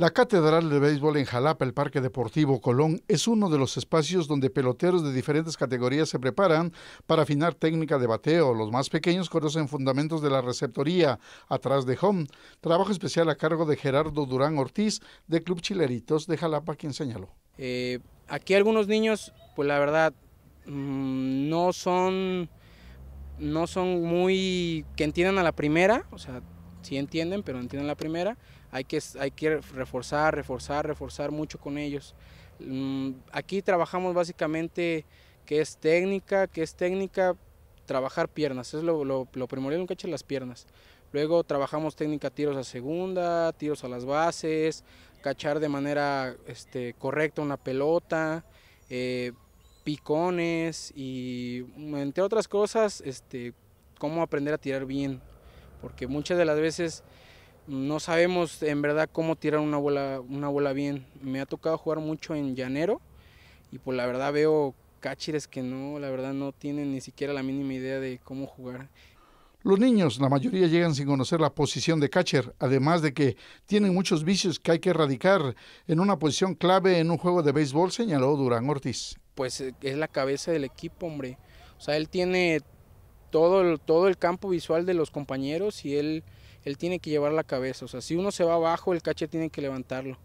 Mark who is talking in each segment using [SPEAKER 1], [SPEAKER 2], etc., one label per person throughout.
[SPEAKER 1] La Catedral de Béisbol en Jalapa, el Parque Deportivo Colón, es uno de los espacios donde peloteros de diferentes categorías se preparan para afinar técnica de bateo. Los más pequeños conocen fundamentos de la receptoría, atrás de home. Trabajo especial a cargo de Gerardo Durán Ortiz, de Club Chileritos de Jalapa, quien señaló. Eh, aquí
[SPEAKER 2] algunos niños, pues la verdad, mm, no son, no son muy, que entiendan a la primera, o sea, si entienden, pero no entienden la primera, hay que, hay que reforzar, reforzar, reforzar mucho con ellos. Mm, aquí trabajamos básicamente que es técnica, que es técnica, trabajar piernas, es lo, lo, lo un nunca las piernas. Luego trabajamos técnica tiros a segunda, tiros a las bases, cachar de manera este, correcta una pelota, eh, picones y entre otras cosas, este, cómo aprender a tirar bien, porque muchas de las veces no sabemos en verdad cómo tirar una bola, una bola bien. Me ha tocado jugar mucho en llanero y pues la verdad veo cáchires que no, la verdad no tienen ni siquiera la mínima idea de cómo jugar.
[SPEAKER 1] Los niños, la mayoría llegan sin conocer la posición de catcher, además de que tienen muchos vicios que hay que erradicar en una posición clave en un juego de béisbol, señaló Durán Ortiz.
[SPEAKER 2] Pues eh, es la cabeza del equipo, hombre. O sea, él tiene todo el, todo el campo visual de los compañeros y él, él tiene que llevar la cabeza. O sea, si uno se va abajo, el caché tiene que levantarlo,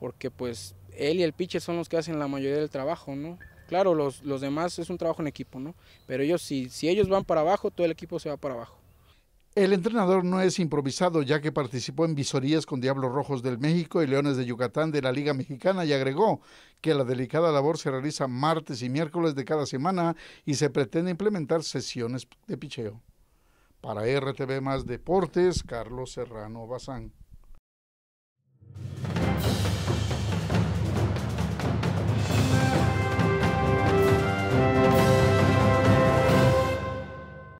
[SPEAKER 2] porque pues él y el pitcher son los que hacen la mayoría del trabajo, ¿no? Claro, los, los demás es un trabajo en equipo, ¿no? Pero ellos, si, si ellos van para abajo, todo el equipo se va para abajo.
[SPEAKER 1] El entrenador no es improvisado, ya que participó en visorías con Diablos Rojos del México y Leones de Yucatán de la Liga Mexicana y agregó que la delicada labor se realiza martes y miércoles de cada semana y se pretende implementar sesiones de picheo. Para RTV Más Deportes, Carlos Serrano Bazán.